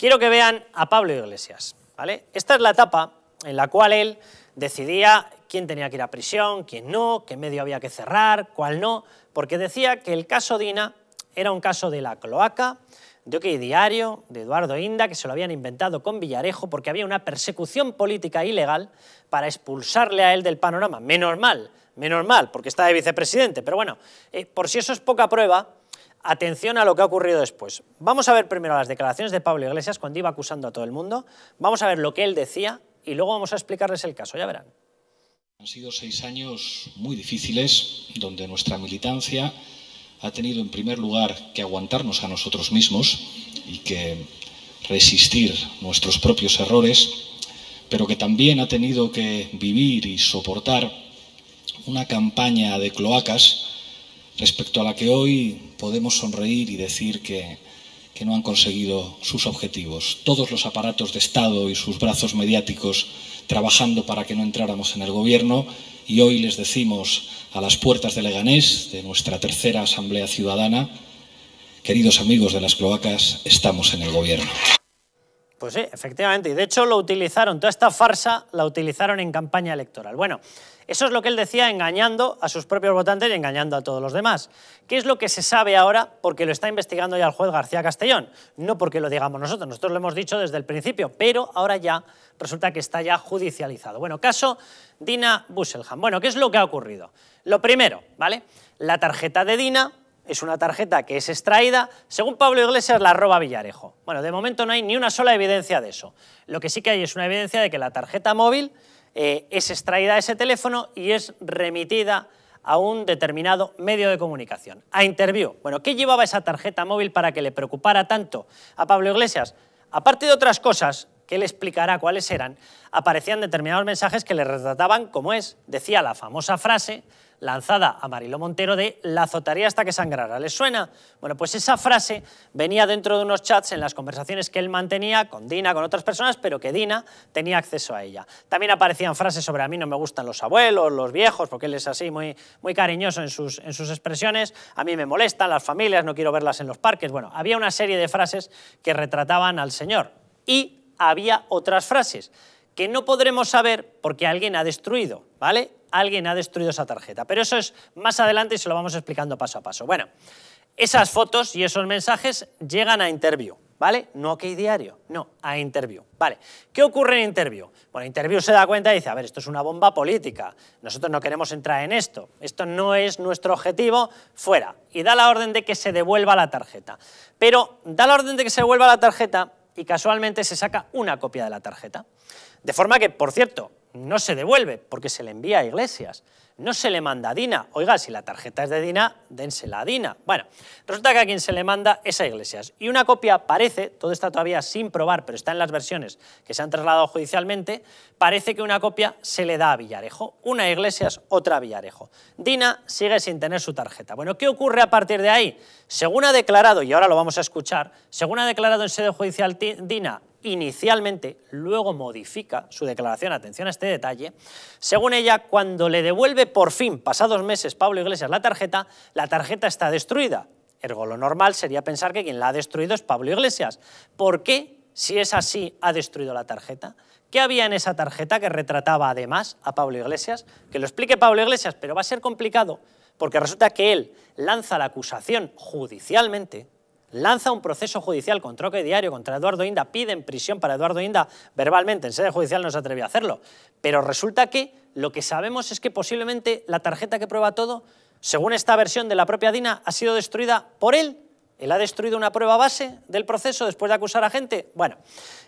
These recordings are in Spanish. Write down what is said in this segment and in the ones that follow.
quiero que vean a Pablo Iglesias. ¿vale? Esta es la etapa en la cual él decidía quién tenía que ir a prisión, quién no, qué medio había que cerrar, cuál no, porque decía que el caso Dina era un caso de la cloaca, de OK Diario, de Eduardo Inda, que se lo habían inventado con Villarejo porque había una persecución política ilegal para expulsarle a él del panorama. menor mal, mal, porque está de vicepresidente. Pero bueno, eh, por si eso es poca prueba, atención a lo que ha ocurrido después. Vamos a ver primero las declaraciones de Pablo Iglesias cuando iba acusando a todo el mundo. Vamos a ver lo que él decía y luego vamos a explicarles el caso, ya verán. Han sido seis años muy difíciles donde nuestra militancia ha tenido en primer lugar que aguantarnos a nosotros mismos y que resistir nuestros propios errores, pero que también ha tenido que vivir y soportar una campaña de cloacas respecto a la que hoy podemos sonreír y decir que, no han conseguido sus objetivos. Todos los aparatos de Estado y sus brazos mediáticos trabajando para que no entráramos en el gobierno y hoy les decimos a las puertas de Leganés, de nuestra tercera Asamblea Ciudadana, queridos amigos de las cloacas, estamos en el gobierno. Pues sí, efectivamente. Y de hecho lo utilizaron, toda esta farsa la utilizaron en campaña electoral. Bueno, eso es lo que él decía engañando a sus propios votantes y engañando a todos los demás. ¿Qué es lo que se sabe ahora? Porque lo está investigando ya el juez García Castellón. No porque lo digamos nosotros, nosotros lo hemos dicho desde el principio, pero ahora ya resulta que está ya judicializado. Bueno, caso Dina Busselham. Bueno, ¿qué es lo que ha ocurrido? Lo primero, ¿vale? La tarjeta de Dina es una tarjeta que es extraída, según Pablo Iglesias, la roba Villarejo. Bueno, de momento no hay ni una sola evidencia de eso. Lo que sí que hay es una evidencia de que la tarjeta móvil eh, es extraída de ese teléfono y es remitida a un determinado medio de comunicación, a Interview. Bueno, ¿qué llevaba esa tarjeta móvil para que le preocupara tanto a Pablo Iglesias? Aparte de otras cosas, que él explicará cuáles eran, aparecían determinados mensajes que le retrataban como es. Decía la famosa frase lanzada a Marilo Montero de la azotaría hasta que sangrara. ¿Les suena? Bueno, pues esa frase venía dentro de unos chats en las conversaciones que él mantenía con Dina, con otras personas, pero que Dina tenía acceso a ella. También aparecían frases sobre a mí no me gustan los abuelos, los viejos, porque él es así muy, muy cariñoso en sus, en sus expresiones, a mí me molestan las familias, no quiero verlas en los parques. Bueno, había una serie de frases que retrataban al señor. Y había otras frases que no podremos saber porque alguien ha destruido, ¿vale? Alguien ha destruido esa tarjeta. Pero eso es más adelante y se lo vamos explicando paso a paso. Bueno, esas fotos y esos mensajes llegan a interview, ¿vale? No a que diario, no, a interview. Vale, ¿qué ocurre en interview? Bueno, interview se da cuenta y dice, a ver, esto es una bomba política, nosotros no queremos entrar en esto, esto no es nuestro objetivo, fuera. Y da la orden de que se devuelva la tarjeta. Pero da la orden de que se devuelva la tarjeta y casualmente se saca una copia de la tarjeta. De forma que, por cierto, no se devuelve porque se le envía a Iglesias, no se le manda a Dina. Oiga, si la tarjeta es de Dina, dénsela a Dina. Bueno, resulta que a quien se le manda es a Iglesias. Y una copia parece, todo está todavía sin probar, pero está en las versiones que se han trasladado judicialmente, parece que una copia se le da a Villarejo, una a Iglesias, otra a Villarejo. Dina sigue sin tener su tarjeta. Bueno, ¿qué ocurre a partir de ahí? Según ha declarado, y ahora lo vamos a escuchar, según ha declarado en sede judicial Dina inicialmente, luego modifica su declaración, atención a este detalle, según ella, cuando le devuelve por fin, pasados meses, Pablo Iglesias la tarjeta, la tarjeta está destruida. Ergo, lo normal sería pensar que quien la ha destruido es Pablo Iglesias. ¿Por qué, si es así, ha destruido la tarjeta? ¿Qué había en esa tarjeta que retrataba además a Pablo Iglesias? Que lo explique Pablo Iglesias, pero va a ser complicado, porque resulta que él lanza la acusación judicialmente lanza un proceso judicial con troque diario contra Eduardo Inda, en prisión para Eduardo Inda verbalmente, en sede judicial no se atrevió a hacerlo, pero resulta que lo que sabemos es que posiblemente la tarjeta que prueba todo, según esta versión de la propia Dina, ha sido destruida por él. Él ha destruido una prueba base del proceso después de acusar a gente. Bueno,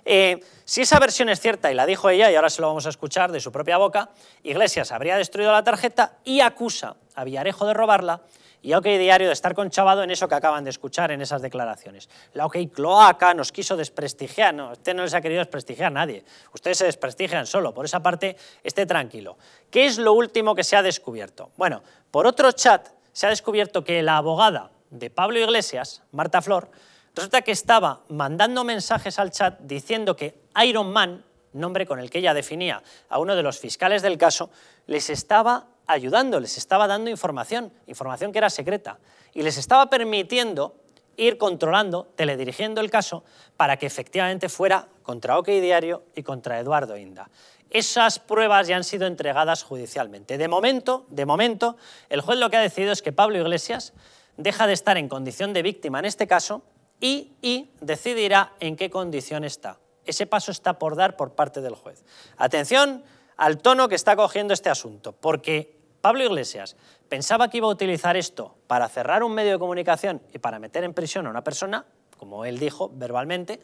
eh, si esa versión es cierta, y la dijo ella, y ahora se lo vamos a escuchar de su propia boca, Iglesias habría destruido la tarjeta y acusa a Villarejo de robarla y OK Diario de estar conchavado en eso que acaban de escuchar en esas declaraciones. La OK Cloaca nos quiso desprestigiar, no, usted no les ha querido desprestigiar a nadie, ustedes se desprestigian solo, por esa parte esté tranquilo. ¿Qué es lo último que se ha descubierto? Bueno, por otro chat se ha descubierto que la abogada de Pablo Iglesias, Marta Flor, resulta que estaba mandando mensajes al chat diciendo que Iron Man, nombre con el que ella definía a uno de los fiscales del caso, les estaba ayudando, les estaba dando información, información que era secreta, y les estaba permitiendo ir controlando, teledirigiendo el caso para que efectivamente fuera contra OK Diario y contra Eduardo Inda. Esas pruebas ya han sido entregadas judicialmente. De momento, de momento, el juez lo que ha decidido es que Pablo Iglesias deja de estar en condición de víctima en este caso y, y decidirá en qué condición está. Ese paso está por dar por parte del juez. Atención al tono que está cogiendo este asunto, porque Pablo Iglesias pensaba que iba a utilizar esto para cerrar un medio de comunicación y para meter en prisión a una persona, como él dijo verbalmente,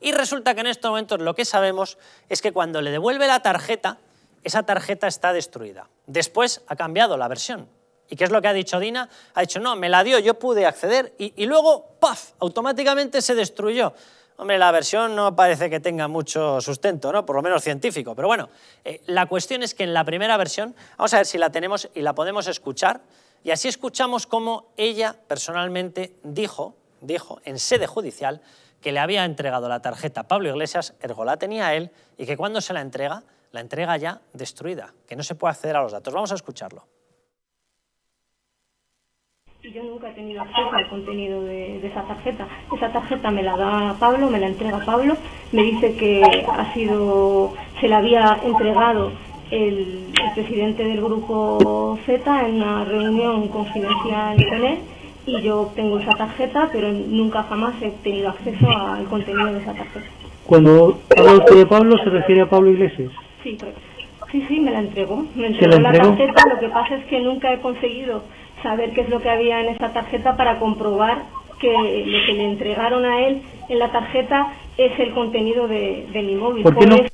y resulta que en estos momentos lo que sabemos es que cuando le devuelve la tarjeta, esa tarjeta está destruida. Después ha cambiado la versión, ¿Y qué es lo que ha dicho Dina? Ha dicho, no, me la dio, yo pude acceder y, luego, ¡paf!, automáticamente se destruyó. Hombre, la versión no parece que tenga mucho sustento, ¿no? Por lo menos científico. Pero bueno, eh, la cuestión es que en la primera versión, vamos a ver si la tenemos y la podemos escuchar, y así escuchamos cómo ella personalmente dijo, dijo en sede judicial, que le había entregado la tarjeta a Pablo Iglesias, ergo la tenía él, y que cuando se la entrega, la entrega ya destruida, que no se puede acceder a los datos. Vamos a escucharlo y yo nunca he tenido acceso al contenido de, esa tarjeta. Esa tarjeta me la da Pablo, me la entrega Pablo, me dice que ha sido, se la había entregado el, presidente del grupo Z en una reunión confidencial con él y yo tengo esa tarjeta, pero nunca jamás he tenido acceso al contenido de esa tarjeta. Cuando habla usted de Pablo, ¿se refiere a Pablo Iglesias? Sí, pues, sí, me la entregó. Me entregó? la tarjeta, lo que pasa es que nunca he conseguido saber qué es lo que había en esa tarjeta para comprobar que lo que le entregaron a él en la tarjeta es el contenido de, inmóvil.